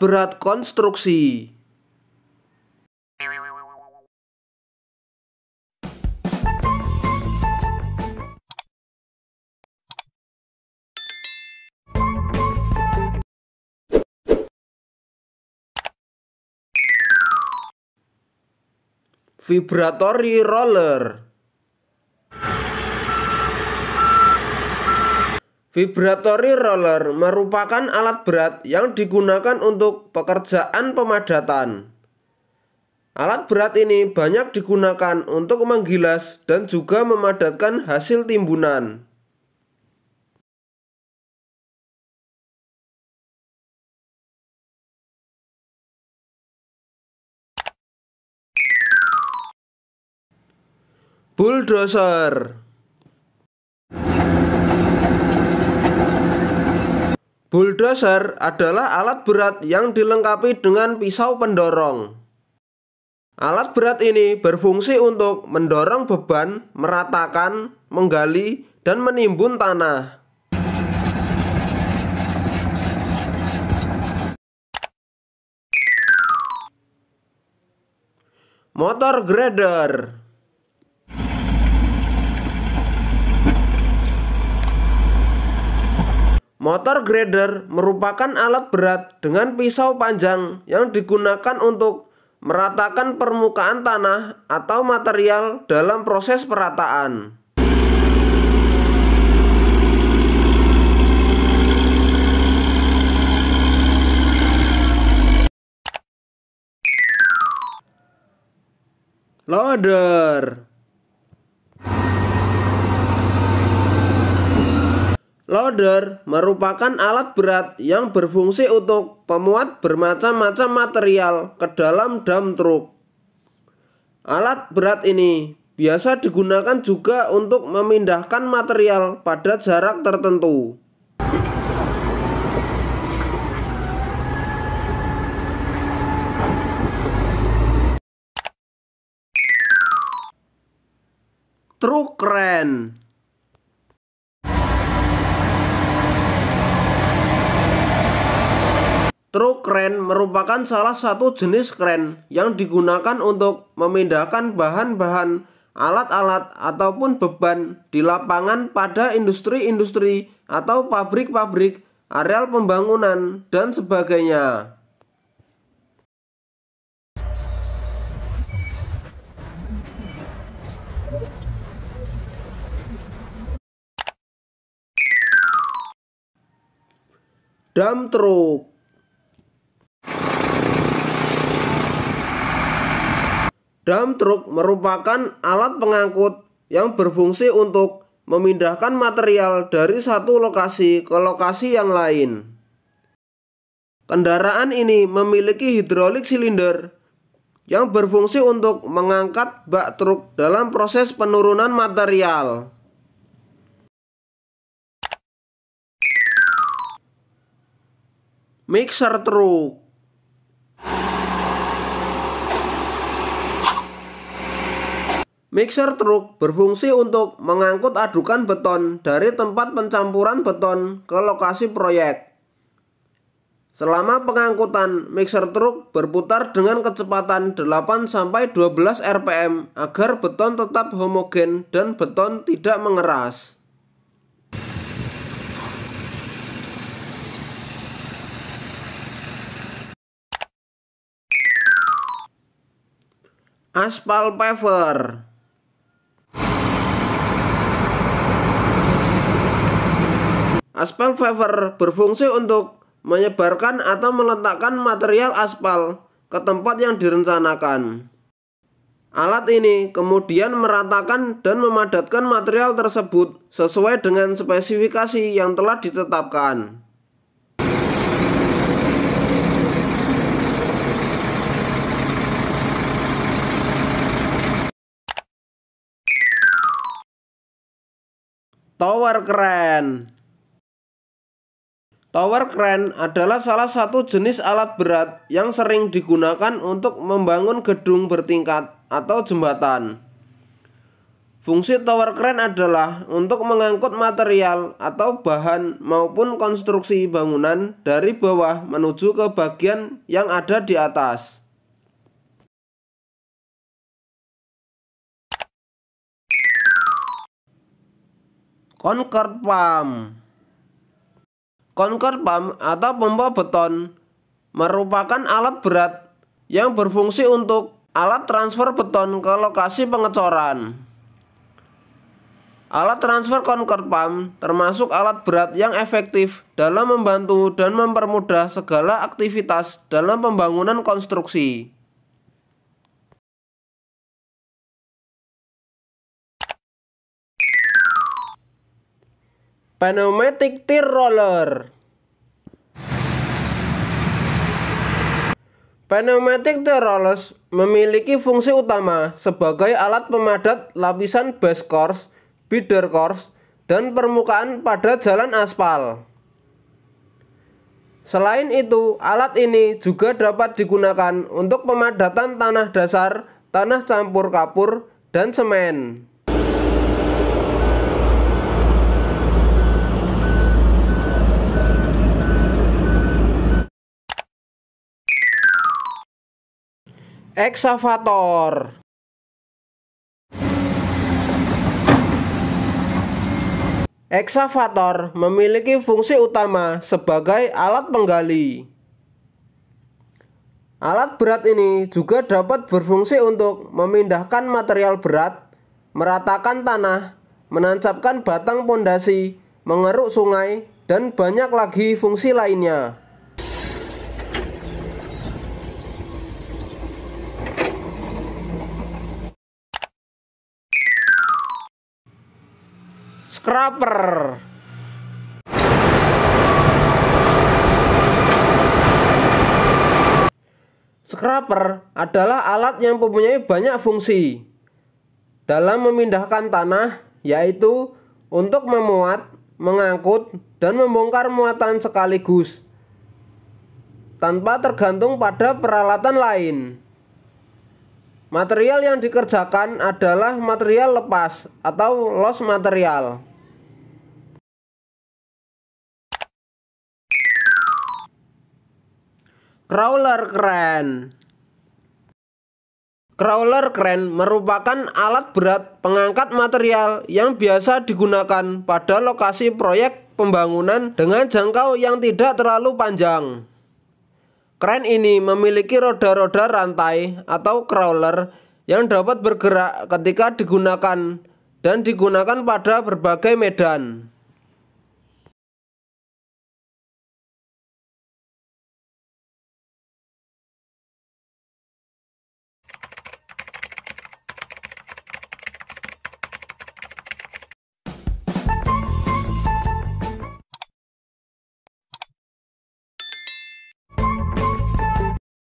berat konstruksi Vibratory roller Vibratory roller merupakan alat berat yang digunakan untuk pekerjaan pemadatan. Alat berat ini banyak digunakan untuk menggilas dan juga memadatkan hasil timbunan. Bulldozer Bulldozer adalah alat berat yang dilengkapi dengan pisau pendorong. Alat berat ini berfungsi untuk mendorong beban, meratakan, menggali, dan menimbun tanah. Motor grader Motor grader merupakan alat berat dengan pisau panjang yang digunakan untuk meratakan permukaan tanah atau material dalam proses perataan. Loader Loader merupakan alat berat yang berfungsi untuk pemuat bermacam-macam material ke dalam dam truk. Alat berat ini biasa digunakan juga untuk memindahkan material pada jarak tertentu. Truk crane Truk kren merupakan salah satu jenis kren yang digunakan untuk memindahkan bahan-bahan, alat-alat, ataupun beban di lapangan pada industri-industri atau pabrik-pabrik, areal pembangunan, dan sebagainya. Dam truk Dump truk merupakan alat pengangkut yang berfungsi untuk memindahkan material dari satu lokasi ke lokasi yang lain. Kendaraan ini memiliki hidrolik silinder yang berfungsi untuk mengangkat bak truk dalam proses penurunan material. Mixer truk Mixer truk berfungsi untuk mengangkut adukan beton dari tempat pencampuran beton ke lokasi proyek. Selama pengangkutan, mixer truk berputar dengan kecepatan 8-12 rpm agar beton tetap homogen dan beton tidak mengeras. Aspal paver Aspal fiber berfungsi untuk menyebarkan atau meletakkan material aspal ke tempat yang direncanakan. Alat ini kemudian meratakan dan memadatkan material tersebut sesuai dengan spesifikasi yang telah ditetapkan. Tower keren. Tower crane adalah salah satu jenis alat berat yang sering digunakan untuk membangun gedung bertingkat atau jembatan. Fungsi tower crane adalah untuk mengangkut material atau bahan maupun konstruksi bangunan dari bawah menuju ke bagian yang ada di atas. Concord Pump Konker pump atau pompa beton merupakan alat berat yang berfungsi untuk alat transfer beton ke lokasi pengecoran. Alat transfer konker pump termasuk alat berat yang efektif dalam membantu dan mempermudah segala aktivitas dalam pembangunan konstruksi. Pneumatic Tear Roller Pneumatic Tear Rollers memiliki fungsi utama sebagai alat pemadat lapisan base course, bidder course, dan permukaan pada jalan aspal. Selain itu, alat ini juga dapat digunakan untuk pemadatan tanah dasar, tanah campur kapur, dan semen. Eksavator Excavator memiliki fungsi utama sebagai alat penggali. Alat berat ini juga dapat berfungsi untuk memindahkan material berat, meratakan tanah, menancapkan batang pondasi, mengeruk sungai, dan banyak lagi fungsi lainnya. scrapper Scraper adalah alat yang mempunyai banyak fungsi dalam memindahkan tanah, yaitu untuk memuat, mengangkut, dan membongkar muatan sekaligus tanpa tergantung pada peralatan lain. Material yang dikerjakan adalah material lepas atau loss material. Crawler keren. Crawler keren merupakan alat berat pengangkat material yang biasa digunakan pada lokasi proyek pembangunan dengan jangkau yang tidak terlalu panjang. Keren ini memiliki roda-roda rantai atau crawler yang dapat bergerak ketika digunakan dan digunakan pada berbagai medan.